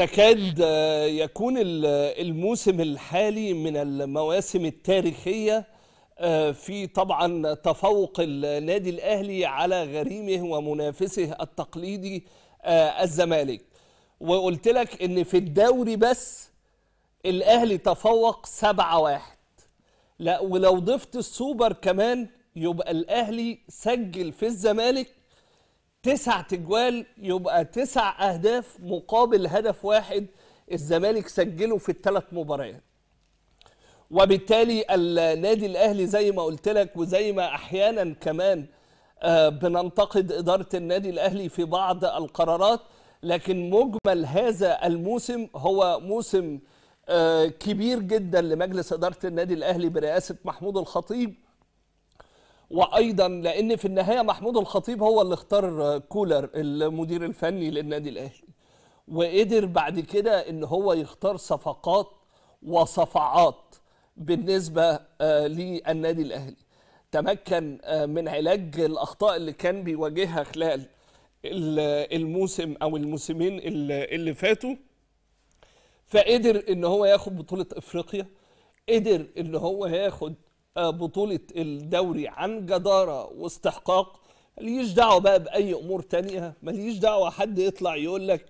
تكاد آه، يكون الموسم الحالي من المواسم التاريخية آه، في طبعا تفوق النادي الأهلي على غريمه ومنافسه التقليدي آه، الزمالك وقلت لك ان في الدوري بس الأهلي تفوق 7-1 لا ولو ضفت السوبر كمان يبقى الأهلي سجل في الزمالك تسع تجوال يبقى تسع اهداف مقابل هدف واحد الزمالك سجله في الثلاث مباريات وبالتالي النادي الاهلي زي ما قلت لك وزي ما احيانا كمان آه، بننتقد اداره النادي الاهلي في بعض القرارات لكن مجمل هذا الموسم هو موسم آه، كبير جدا لمجلس اداره النادي الاهلي برئاسه محمود الخطيب وايضا لان في النهايه محمود الخطيب هو اللي اختار كولر المدير الفني للنادي الاهلي وقدر بعد كده ان هو يختار صفقات وصفعات بالنسبه آه، للنادي الاهلي تمكن آه، من علاج الاخطاء اللي كان بيواجهها خلال الموسم او الموسمين اللي فاتوا فقدر ان هو ياخد بطوله افريقيا قدر ان هو ياخد بطولة الدوري عن جدارة واستحقاق ماليش دعوة بقى بأي أمور تانية ماليش دعوة حد يطلع يقول لك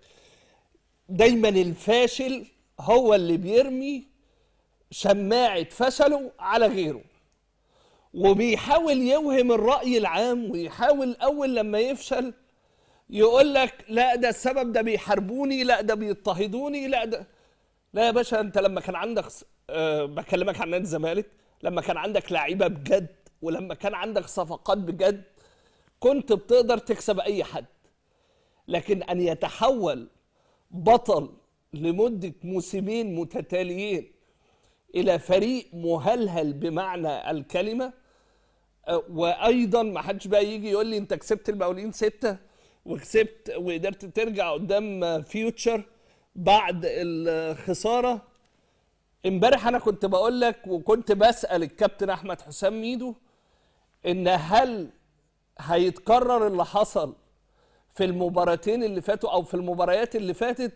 دايما الفاشل هو اللي بيرمي شماعة فشله على غيره وبيحاول يوهم الرأي العام ويحاول أول لما يفشل يقول لك لا ده السبب ده بيحاربوني لا ده بيضطهدوني لا ده لا يا باشا انت لما كان عندك أه بكلمك عن نادي الزمالك لما كان عندك لعيبه بجد ولما كان عندك صفقات بجد كنت بتقدر تكسب اي حد لكن ان يتحول بطل لمده موسمين متتاليين الى فريق مهلهل بمعنى الكلمه آه، وايضا ما حدش بقى يجي يقول لي انت كسبت المقاولين سته وكسبت وقدرت ترجع قدام فيوتشر بعد الخساره امبارح انا كنت بقول لك وكنت بسال الكابتن احمد حسام ميدو ان هل هيتكرر اللي حصل في المباراتين اللي فاتوا او في المباريات اللي فاتت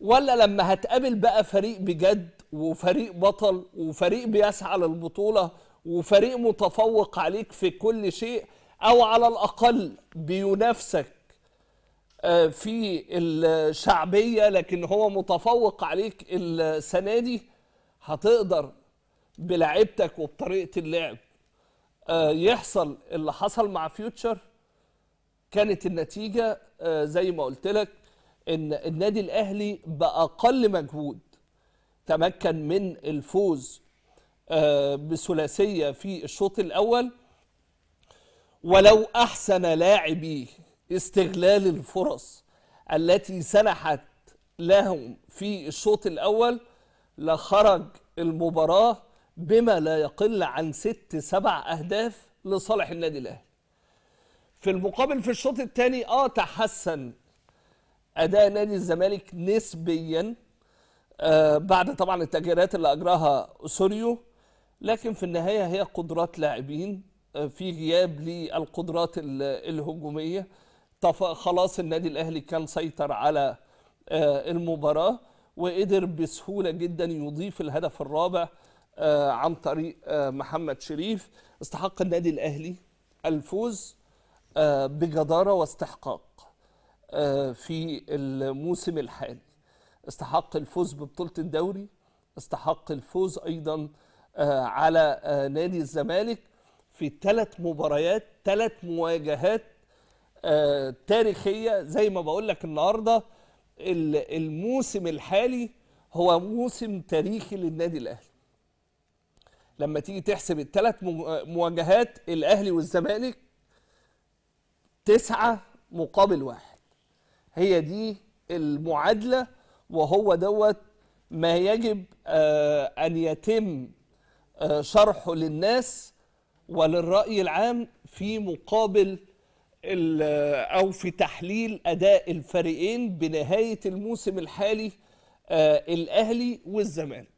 ولا لما هتقابل بقى فريق بجد وفريق بطل وفريق بيسعى للبطوله وفريق متفوق عليك في كل شيء او على الاقل بينافسك آه، في الشعبيه لكن هو متفوق عليك السنه دي هتقدر بلعبتك وبطريقه اللعب آه، يحصل اللي حصل مع فيوتشر كانت النتيجه آه، زي ما قلت لك ان النادي الاهلي باقل مجهود تمكن من الفوز آه، بثلاثيه في الشوط الاول ولو احسن لاعبيه استغلال الفرص التي سنحت لهم في الشوط الاول لخرج المباراة بما لا يقل عن ست سبع أهداف لصالح النادي الأهلي في المقابل في الشوط الثاني اه تحسن أداء نادي الزمالك نسبيا آه بعد طبعا التغييرات اللي أجراها سوريو لكن في النهاية هي قدرات لاعبين آه في غياب للقدرات الهجومية خلاص النادي الأهلي كان سيطر على آه، المباراة وقدر بسهوله جدا يضيف الهدف الرابع آه، عن طريق آه، محمد شريف استحق النادي الاهلي الفوز آه، بجداره واستحقاق في الموسم الحالي استحق الفوز ببطوله الدوري استحق الفوز ايضا على نادي الزمالك في ثلاث مباريات ثلاث مواجهات تاريخيه زي ما بقول لك النهارده الموسم الحالي هو موسم تاريخي للنادي الاهلي لما تيجي تحسب الثلاث مواجهات الاهلي والزمالك تسعة مقابل واحد هي دي المعادلة وهو دوت ما يجب آه، أن يتم آه، شرحه للناس وللرأي العام في مقابل او في تحليل اداء الفريقين بنهايه الموسم الحالي آه، الاهلي والزمالك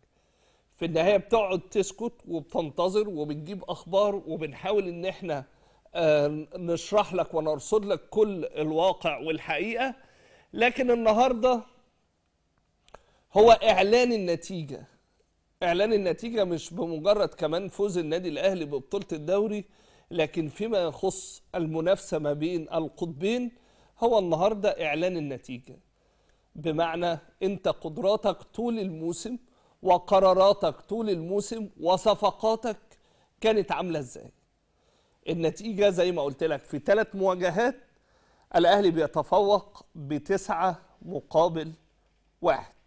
في النهايه بتقعد تسكت وبتنتظر وبتجيب اخبار وبنحاول ان احنا آه، نشرح لك ونرصد لك كل الواقع والحقيقه لكن النهارده هو اعلان النتيجه اعلان النتيجه مش بمجرد كمان فوز النادي الاهلي ببطوله الدوري لكن فيما يخص المنافسة ما بين القطبين هو النهاردة إعلان النتيجة بمعنى أنت قدراتك طول الموسم وقراراتك طول الموسم وصفقاتك كانت عاملة إزاي النتيجة زي ما قلت لك في ثلاث مواجهات الأهلي بيتفوق بتسعة مقابل واحد